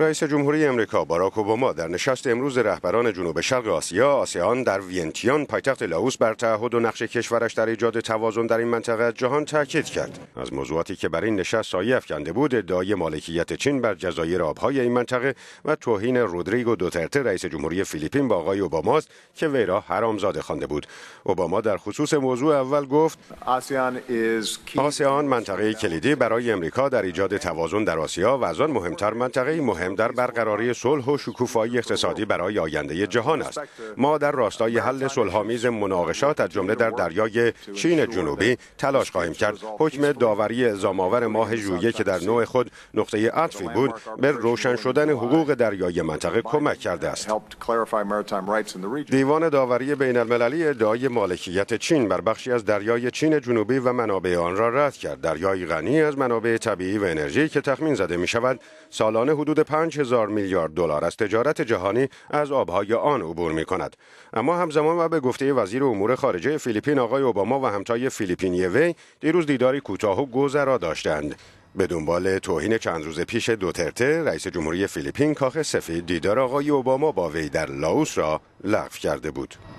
رئیس جمهوری امریکا باراک اوباما در نشست امروز رهبران جنوب شرق آسیا آسیان در وینتیان پایتخت لاوس بر تعهد و نقش کشورش در ایجاد توازن در این منطقه جهان تاکید کرد از موضوعاتی که بر این نشست سایه افکنده بود ادعای مالکیت چین بر جزایر آبهای این منطقه و توهین رودریگو دوترته رئیس جمهوری فیلیپین با آقای اوباما است که وی را حرامزاده خوانده بود اوباما در خصوص موضوع اول گفت آسیان منطقه کلیدی برای امریکا در ایجاد توازن در آسیا و از آن مهمتر منطقه مهم در برقراری صلح و شکوفایی اقتصادی برای آینده جهان است ما در راستای حل صلحآمیز مناقشات از جمله در دریای چین جنوبی تلاش خواهیم کرد حکم داوری زاماور ماه ژوئیه که در نوع خود نقطه عطفی بود به روشن شدن حقوق دریای منطقه کمک کرده است دیوان داوری بین المللی ادعای مالکیت چین بر بخشی از دریای چین جنوبی و منابع آن را رد کرد دریای غنی از منابع طبیعی و انرژی که تخمین زده می شود سالانه حدود 5000 میلیارد دلار از تجارت جهانی از آبهای آن عبور می کند اما همزمان و به گفته وزیر امور خارجه فیلیپین آقای اوباما و همتای فیلیپینی وی دیروز دیداری کوتاه و گذرا داشتند به دنبال توهین چند روز پیش دوترته رئیس جمهوری فیلیپین کاخ سفید دیدار آقای اوباما با وی در لاوس را لغو کرده بود